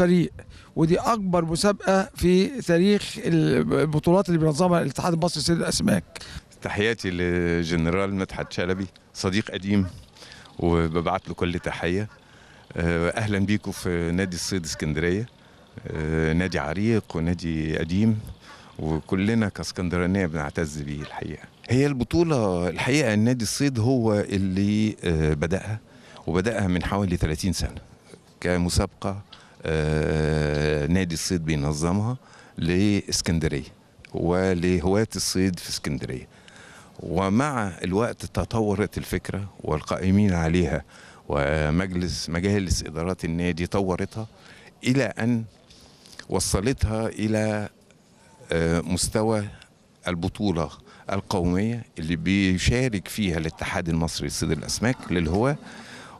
فريق ودي اكبر مسابقه في تاريخ البطولات اللي بينظمها الاتحاد المصري لصيد الاسماك تحياتي لجنرال مدحت شلبي صديق قديم وببعت له كل تحيه آه، اهلا بيكم في نادي الصيد اسكندريه آه، نادي عريق ونادي قديم وكلنا كاسكندرانيه بنعتز بيه الحقيقه هي البطوله الحقيقه النادي الصيد هو اللي آه، بداها وبداها من حوالي 30 سنه كمسابقه آه، نادي الصيد بينظمها لاسكندريه ولهواة الصيد في اسكندريه ومع الوقت تطورت الفكره والقائمين عليها ومجلس مجالس ادارات النادي طورتها الى ان وصلتها الى آه، مستوى البطوله القوميه اللي بيشارك فيها الاتحاد المصري لصيد الاسماك للهواه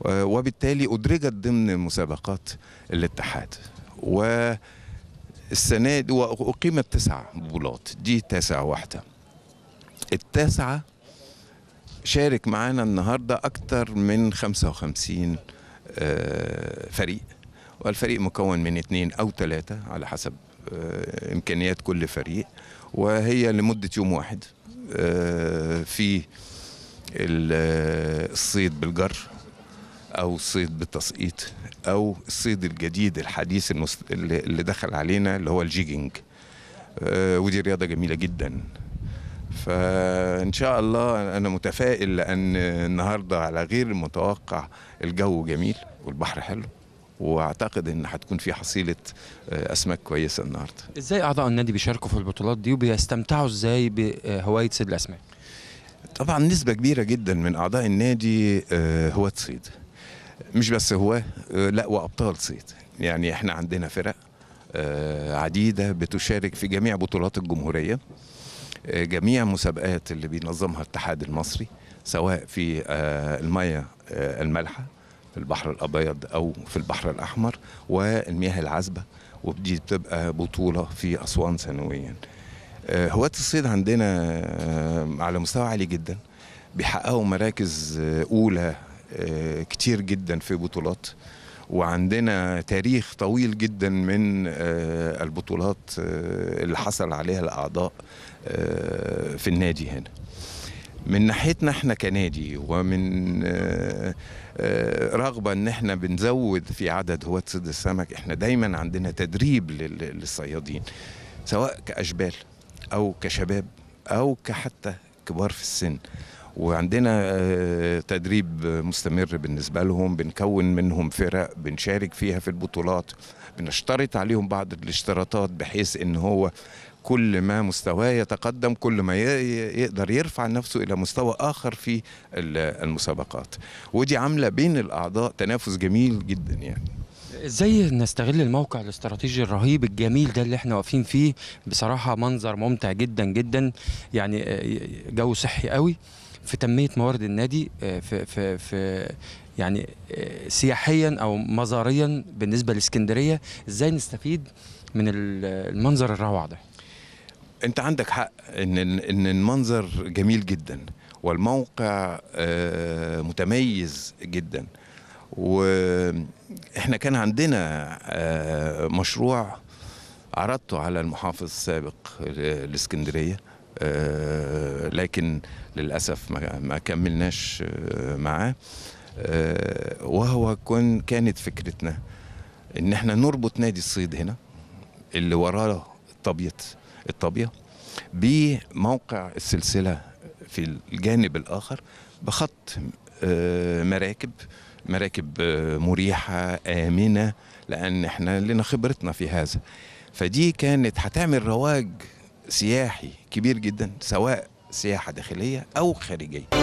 وبالتالي أدرجت ضمن مسابقات الاتحاد والسنة دي وأقيمت تسع بطولات دي تاسع واحدة التاسعة شارك معانا النهاردة أكثر من 55 آه، فريق والفريق مكون من اثنين أو ثلاثة على حسب آه، إمكانيات كل فريق وهي لمدة يوم واحد آه، في الصيد بالجر او الصيد بالتسقيط او الصيد الجديد الحديث المست... اللي دخل علينا اللي هو الجيجنج آه ودي رياضه جميله جدا فان شاء الله انا متفائل لان النهارده على غير المتوقع الجو جميل والبحر حلو واعتقد ان هتكون في حصيله آه، اسماك كويسه النهارده. ازاي اعضاء النادي بيشاركوا في البطولات دي وبيستمتعوا ازاي بهوايه آه، صيد الاسماك؟ طبعا نسبه كبيره جدا من اعضاء النادي آه، هواة صيد. مش بس هواه لا وابطال صيد يعني احنا عندنا فرق آه، عديده بتشارك في جميع بطولات الجمهوريه آه، جميع مسابقات اللي بينظمها الاتحاد المصري سواء في آه، المايه المالحه في البحر الابيض او في البحر الاحمر والمياه العذبه ودي بتبقى بطوله في اسوان سنويا هواة الصيد عندنا على مستوى عالي جدا بيحققوا مراكز اولى آه، كتير جدا في بطولات وعندنا تاريخ طويل جدا من آه، البطولات آه، اللي حصل عليها الاعضاء في النادي هنا من ناحيتنا احنا كنادي ومن رغبة ان احنا بنزود في عدد هواة صيد السمك احنا دايما عندنا تدريب للصيادين سواء كأشبال او كشباب او كحتى كبار في السن وعندنا آه، تدريب مستمر بالنسبة لهم بنكون منهم فرق بنشارك فيها في البطولات بنشترط عليهم بعض الاشتراطات بحيث ان هو كل ما مستواه يتقدم كل ما يقدر يرفع نفسه الى مستوى اخر في المسابقات ودي عامله بين الاعضاء تنافس جميل جدا يعني ازاي نستغل الموقع الاستراتيجي الرهيب الجميل ده اللي احنا واقفين فيه بصراحه منظر ممتع جدا جدا يعني آه، جو صحي قوي في تنميه موارد النادي آه، في في في يعني آه، سياحيا او مزاريا بالنسبه لاسكندريه ازاي نستفيد من المنظر الروعه ده انت عندك حق ان ان المنظر جميل جدا والموقع آه، متميز جدا واحنا كان عندنا مشروع عرضته على المحافظ السابق لاسكندرية آه، لكن للأسف ما كملناش آه، معاه آه، وهو كان كانت فكرتنا ان احنا نربط نادي الصيد هنا اللي وراه الطبية الطابية بموقع السلسلة في الجانب الآخر بخط مراكب مراكب مريحة آمنة لأن احنا لنا خبرتنا في هذا فدي كانت هتعمل رواج سياحي كبير جدا سواء سياحه داخليه او خارجيه